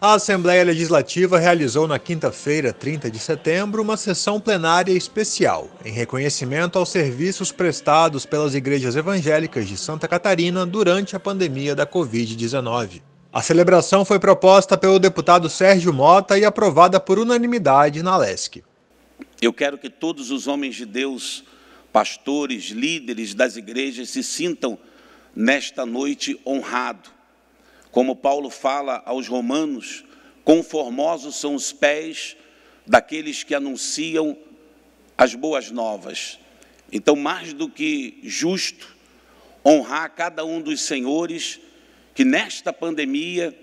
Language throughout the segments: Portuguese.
A Assembleia Legislativa realizou na quinta-feira, 30 de setembro, uma sessão plenária especial, em reconhecimento aos serviços prestados pelas igrejas evangélicas de Santa Catarina durante a pandemia da Covid-19. A celebração foi proposta pelo deputado Sérgio Mota e aprovada por unanimidade na LESC. Eu quero que todos os homens de Deus, pastores, líderes das igrejas se sintam nesta noite honrado. Como Paulo fala aos Romanos, conformosos são os pés daqueles que anunciam as boas novas. Então, mais do que justo, honrar cada um dos senhores que nesta pandemia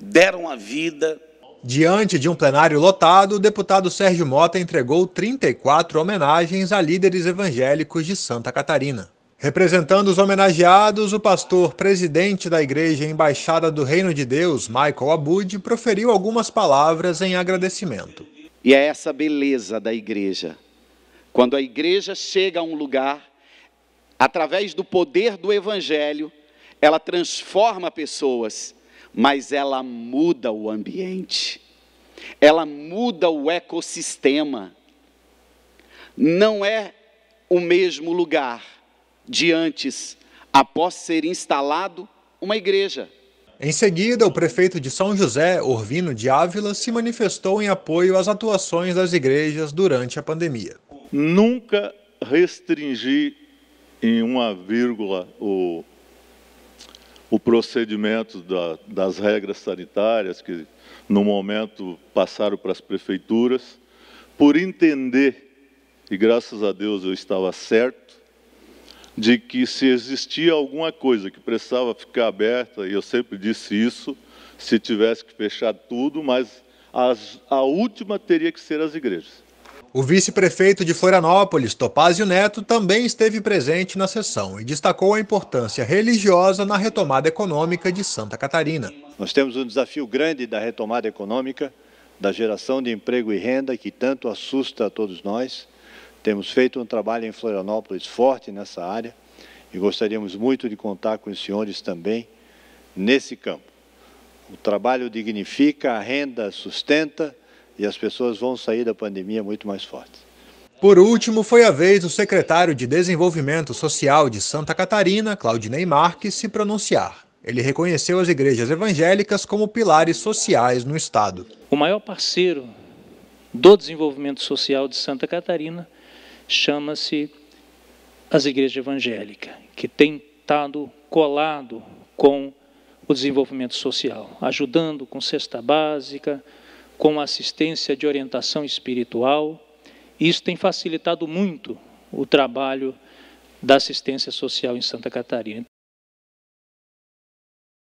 deram a vida. Diante de um plenário lotado, o deputado Sérgio Mota entregou 34 homenagens a líderes evangélicos de Santa Catarina. Representando os homenageados, o pastor presidente da Igreja Embaixada do Reino de Deus, Michael Abud, proferiu algumas palavras em agradecimento. E é essa beleza da igreja. Quando a igreja chega a um lugar, através do poder do evangelho, ela transforma pessoas, mas ela muda o ambiente. Ela muda o ecossistema. Não é o mesmo lugar de antes, após ser instalado uma igreja. Em seguida, o prefeito de São José, Orvino de Ávila, se manifestou em apoio às atuações das igrejas durante a pandemia. Nunca restringi em uma vírgula o, o procedimento da, das regras sanitárias que, no momento, passaram para as prefeituras, por entender, e graças a Deus eu estava certo, de que se existia alguma coisa que precisava ficar aberta, e eu sempre disse isso, se tivesse que fechar tudo, mas as, a última teria que ser as igrejas. O vice-prefeito de Florianópolis, Topazio Neto, também esteve presente na sessão e destacou a importância religiosa na retomada econômica de Santa Catarina. Nós temos um desafio grande da retomada econômica, da geração de emprego e renda que tanto assusta a todos nós. Temos feito um trabalho em Florianópolis forte nessa área e gostaríamos muito de contar com os senhores também nesse campo. O trabalho dignifica, a renda sustenta e as pessoas vão sair da pandemia muito mais fortes. Por último, foi a vez do secretário de Desenvolvimento Social de Santa Catarina, Claudinei Marques, se pronunciar. Ele reconheceu as igrejas evangélicas como pilares sociais no Estado. O maior parceiro do desenvolvimento social de Santa Catarina chama-se as igrejas evangélicas, que tem estado colado com o desenvolvimento social, ajudando com cesta básica, com assistência de orientação espiritual. Isso tem facilitado muito o trabalho da assistência social em Santa Catarina.